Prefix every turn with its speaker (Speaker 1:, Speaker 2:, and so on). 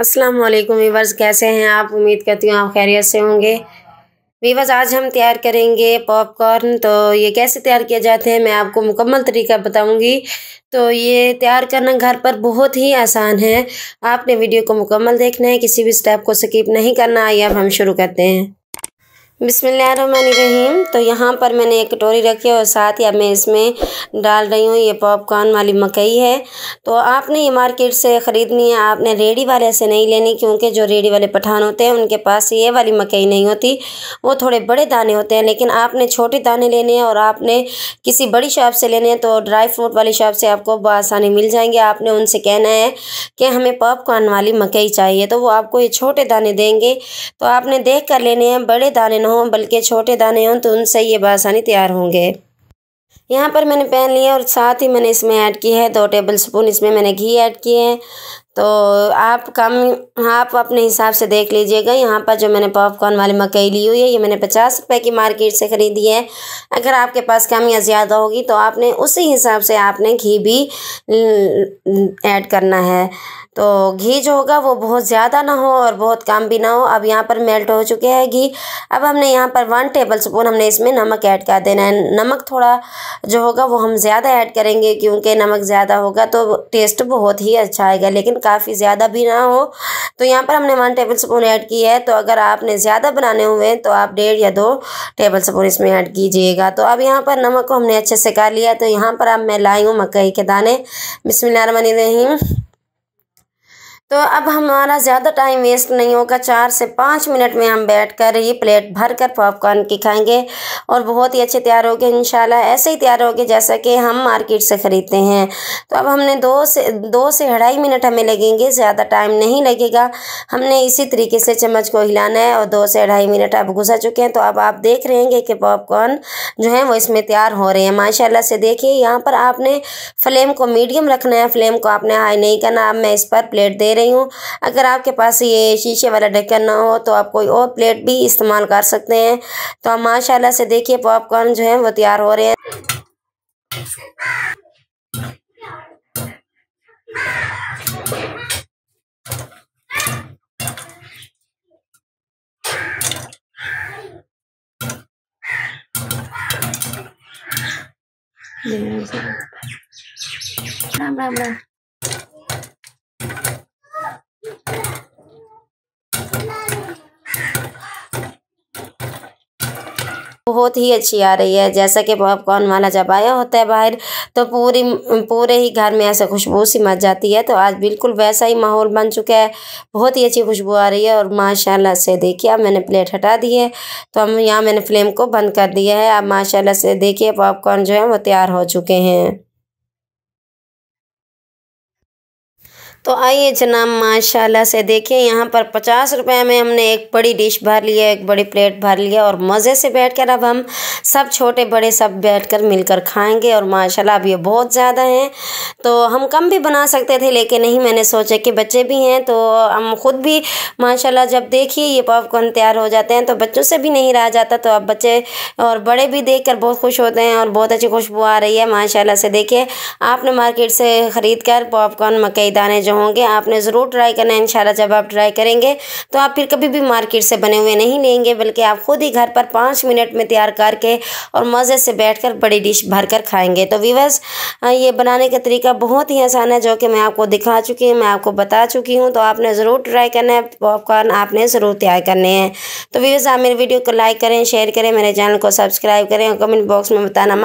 Speaker 1: अस्सलाम वालेकुम वीवर्स कैसे हैं आप उम्मीद करती हूँ आप खैरियत से होंगे वीवर्स आज हम तैयार करेंगे पॉपकॉर्न तो ये कैसे तैयार किया जाते हैं मैं आपको मुकम्मल तरीका बताऊंगी तो ये तैयार करना घर पर बहुत ही आसान है आपने वीडियो को मुकम्मल देखना है किसी भी स्टेप को स्किप नहीं करना आइए अब हम शुरू करते हैं बिसमीम तो यहाँ पर मैंने एक कटोरी रखी है और साथ ही अब मैं इसमें डाल रही हूँ ये पॉपकॉर्न वाली मकई है तो आपने ये मार्केट से ख़रीदनी है आपने रेडी वाले से नहीं लेनी क्योंकि जो रेडी वाले पठान होते हैं उनके पास ये वाली मकई नहीं होती वो थोड़े बड़े दाने होते हैं लेकिन आपने छोटे दाने लेने हैं और आपने किसी बड़ी शॉप से लेने हैं तो ड्राई फ्रूट वाली शॉप से आपको बसानी मिल जाएंगे आपने उनसे कहना है कि हमें पॉपकॉर्न वाली मकई चाहिए तो वो आपको ये छोटे दाने देंगे तो आपने देख कर लेने हैं बड़े दाने हों बल्कि छोटे दाने हों तो उनसे ये बासानी तैयार होंगे यहाँ पर मैंने पैन लिया और साथ ही मैंने इसमें ऐड की है दो टेबल स्पून इसमें मैंने घी ऐड किए हैं तो आप कम आप अपने हिसाब से देख लीजिएगा यहाँ पर जो मैंने पॉपकॉर्न वाली मकई ली हुई है ये मैंने पचास रुपए की मार्केट से ख़रीदी है अगर आपके पास कम या ज़्यादा होगी तो आपने उसी हिसाब से आपने घी भी ऐड करना है तो घी जो होगा वो बहुत ज़्यादा ना हो और बहुत कम भी ना हो अब यहाँ पर मेल्ट हो चुके हैं घी अब हमने यहाँ पर वन टेबल स्पून हमने इसमें नमक ऐड कर देना है नमक थोड़ा जो होगा वो हम ज़्यादा ऐड करेंगे क्योंकि नमक ज़्यादा होगा तो टेस्ट बहुत ही अच्छा आएगा लेकिन काफ़ी ज़्यादा भी ना हो तो यहाँ पर हमने वन टेबल स्पून ऐड की है तो अगर आपने ज़्यादा बनाने हुए तो आप डेढ़ या दो टेबल स्पून इसमें ऐड कीजिएगा तो अब यहाँ पर नमक को हमने अच्छे से कर लिया तो यहाँ पर अब मैं लाई हूँ मकई के दाने बिसमिल्लर तो अब हमारा ज़्यादा टाइम वेस्ट नहीं होगा चार से पाँच मिनट में हम बैठकर ये प्लेट भर कर पॉपकॉर्न की खाएंगे और बहुत ही अच्छे तैयार हो गए इन ऐसे ही तैयार हो गए जैसा कि हम मार्केट से ख़रीदते हैं तो अब हमने दो से दो से अढ़ाई मिनट हमें लगेंगे ज़्यादा टाइम नहीं लगेगा हमने इसी तरीके से चम्मच को हिलाना है और दो से अढ़ाई मिनट अब घुसा चुके हैं तो अब आप देख रहे हैं कि पॉपकॉर्न जो है वो इसमें तैयार हो रहे हैं माशाला से देखिए यहाँ पर आपने फ्लेम को मीडियम रखना है फ्लेम को आपने हाई नहीं करना अब मैं इस पर प्लेट दे रही हूँ अगर आपके पास ये शीशे वाला ढक्कन ना हो तो आप कोई और प्लेट भी इस्तेमाल कर सकते हैं तो आप माशाला से देखिए पॉपकॉर्न जो है वो तैयार हो रहे हैं राम राम राम बहुत ही अच्छी आ रही है जैसा कि पॉपकॉर्न वाला जब आया होता है बाहर तो पूरी पूरे ही घर में ऐसा खुशबू सी मच जाती है तो आज बिल्कुल वैसा ही माहौल बन चुका है बहुत ही अच्छी खुशबू आ रही है और माशाला से देखिए अब मैंने प्लेट हटा दी है तो हम यहाँ मैंने फ्लेम को बंद कर दिया है अब माशाला से देखिए पॉपकॉर्न जो है वो तैयार हो चुके हैं तो आइए जनाब माशाल्लाह से देखें यहाँ पर पचास रुपये में हमने एक बड़ी डिश भर लिया एक बड़ी प्लेट भर लिया और मज़े से बैठ कर अब हम सब छोटे बड़े सब बैठ कर मिलकर खाएँगे और माशाल्लाह अब ये बहुत ज़्यादा हैं तो हम कम भी बना सकते थे लेकिन नहीं मैंने सोचा कि बच्चे भी हैं तो हम ख़ुद भी माशाला जब देखिए ये पॉपकॉर्न तैयार हो जाते हैं तो बच्चों से भी नहीं रहा जाता तो अब बच्चे और बड़े भी देख कर बहुत खुश होते हैं और बहुत अच्छी खुशबू आ रही है माशाला से देखिए आपने मार्केट से ख़रीद कर पॉपकॉर्न मकई दाने जो होंगे आपने ज़रूर ट्राई करना है इंशाल्लाह जब आप ट्राई करेंगे तो आप फिर कभी भी मार्केट से बने हुए नहीं लेंगे बल्कि आप खुद ही घर पर पाँच मिनट में तैयार करके और मज़े से बैठ कर बड़ी डिश भर कर खाएँगे तो वीवर्स ये बनाने का तरीका बहुत ही आसान है जो कि मैं आपको दिखा चुकी हूँ मैं आपको बता चुकी हूँ तो आपने ज़रूर ट्राई करना है पॉपकॉर्न आपने ज़रूर तैयार करने हैं तो वीवर्स आप मेरे वीडियो को लाइक करें शेयर करें मेरे चैनल को सब्सक्राइब करें और कमेंट बॉक्स में बताना मत